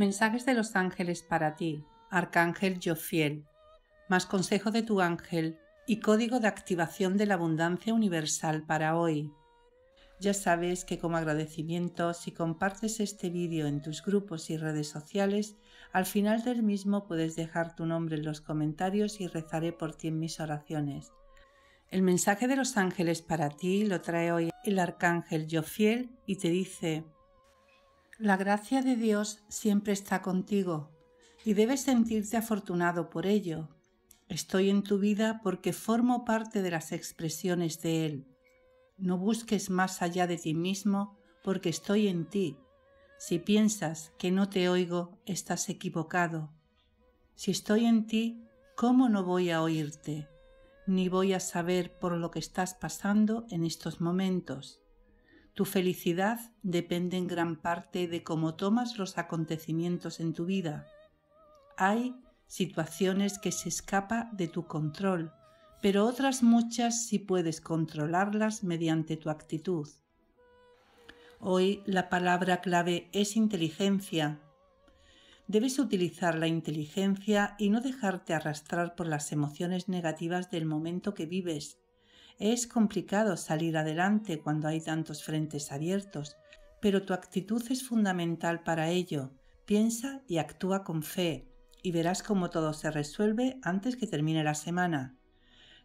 Mensajes de los ángeles para ti, Arcángel Jofiel, más consejo de tu ángel y código de activación de la abundancia universal para hoy. Ya sabes que como agradecimiento, si compartes este vídeo en tus grupos y redes sociales, al final del mismo puedes dejar tu nombre en los comentarios y rezaré por ti en mis oraciones. El mensaje de los ángeles para ti lo trae hoy el arcángel Jofiel y te dice, la gracia de Dios siempre está contigo y debes sentirte afortunado por ello. Estoy en tu vida porque formo parte de las expresiones de Él. No busques más allá de ti mismo porque estoy en ti. Si piensas que no te oigo, estás equivocado. Si estoy en ti, ¿cómo no voy a oírte? Ni voy a saber por lo que estás pasando en estos momentos. Tu felicidad depende en gran parte de cómo tomas los acontecimientos en tu vida. Hay situaciones que se escapa de tu control, pero otras muchas sí puedes controlarlas mediante tu actitud. Hoy la palabra clave es inteligencia. Debes utilizar la inteligencia y no dejarte arrastrar por las emociones negativas del momento que vives. Es complicado salir adelante cuando hay tantos frentes abiertos, pero tu actitud es fundamental para ello. Piensa y actúa con fe, y verás cómo todo se resuelve antes que termine la semana.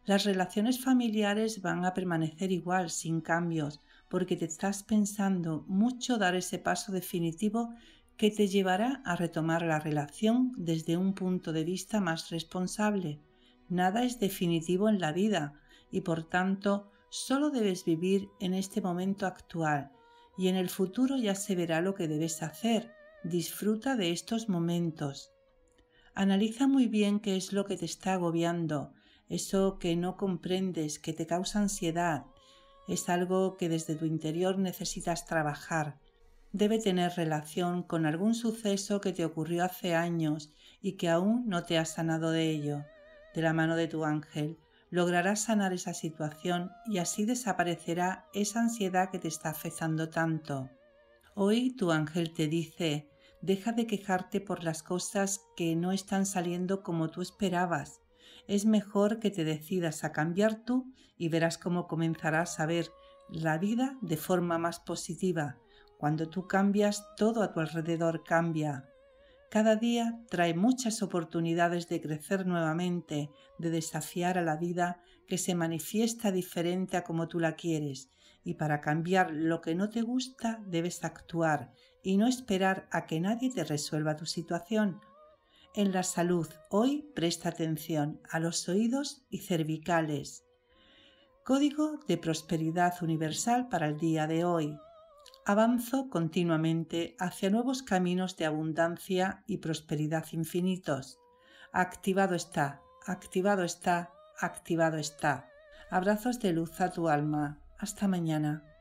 Las relaciones familiares van a permanecer igual, sin cambios, porque te estás pensando mucho dar ese paso definitivo que te llevará a retomar la relación desde un punto de vista más responsable. Nada es definitivo en la vida, y por tanto solo debes vivir en este momento actual y en el futuro ya se verá lo que debes hacer. Disfruta de estos momentos. Analiza muy bien qué es lo que te está agobiando, eso que no comprendes, que te causa ansiedad. Es algo que desde tu interior necesitas trabajar. Debe tener relación con algún suceso que te ocurrió hace años y que aún no te has sanado de ello, de la mano de tu ángel lograrás sanar esa situación y así desaparecerá esa ansiedad que te está afectando tanto. Hoy tu ángel te dice, deja de quejarte por las cosas que no están saliendo como tú esperabas. Es mejor que te decidas a cambiar tú y verás cómo comenzarás a ver la vida de forma más positiva. Cuando tú cambias, todo a tu alrededor cambia. Cada día trae muchas oportunidades de crecer nuevamente, de desafiar a la vida que se manifiesta diferente a como tú la quieres, y para cambiar lo que no te gusta debes actuar y no esperar a que nadie te resuelva tu situación. En la salud, hoy presta atención a los oídos y cervicales. Código de Prosperidad Universal para el día de hoy avanzo continuamente hacia nuevos caminos de abundancia y prosperidad infinitos. Activado está, activado está, activado está. Abrazos de luz a tu alma. Hasta mañana.